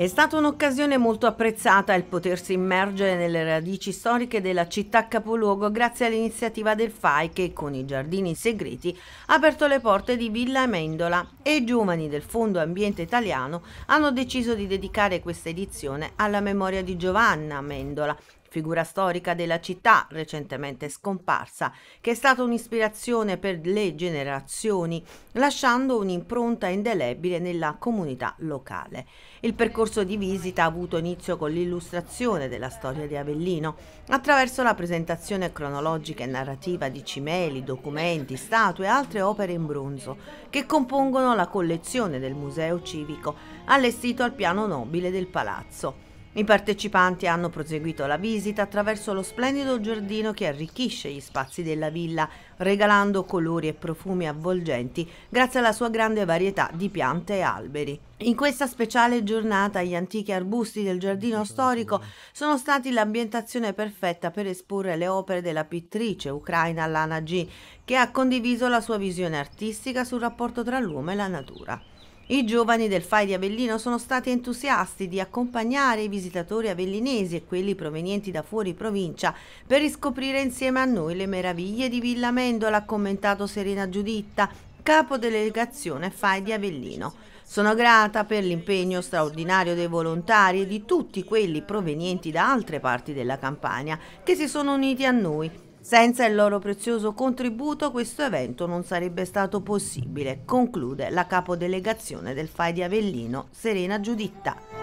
È stata un'occasione molto apprezzata il potersi immergere nelle radici storiche della città capoluogo grazie all'iniziativa del FAI che con i giardini segreti ha aperto le porte di Villa Mendola e i giovani del Fondo Ambiente Italiano hanno deciso di dedicare questa edizione alla memoria di Giovanna Mendola, figura storica della città recentemente scomparsa, che è stata un'ispirazione per le generazioni, lasciando un'impronta indelebile nella comunità locale. Il percorso di visita ha avuto inizio con l'illustrazione della storia di Avellino, attraverso la presentazione cronologica e narrativa di cimeli, documenti, statue e altre opere in bronzo, che compongono la collezione del Museo Civico, allestito al piano nobile del palazzo. I partecipanti hanno proseguito la visita attraverso lo splendido giardino che arricchisce gli spazi della villa, regalando colori e profumi avvolgenti grazie alla sua grande varietà di piante e alberi. In questa speciale giornata gli antichi arbusti del giardino storico sono stati l'ambientazione perfetta per esporre le opere della pittrice ucraina Lana G, che ha condiviso la sua visione artistica sul rapporto tra l'uomo e la natura. I giovani del FAI di Avellino sono stati entusiasti di accompagnare i visitatori avellinesi e quelli provenienti da fuori provincia per riscoprire insieme a noi le meraviglie di Villa Mendola, ha commentato Serena Giuditta, capo delegazione FAI di Avellino. Sono grata per l'impegno straordinario dei volontari e di tutti quelli provenienti da altre parti della Campania che si sono uniti a noi senza il loro prezioso contributo questo evento non sarebbe stato possibile, conclude la capodelegazione del FAI di Avellino, Serena Giuditta.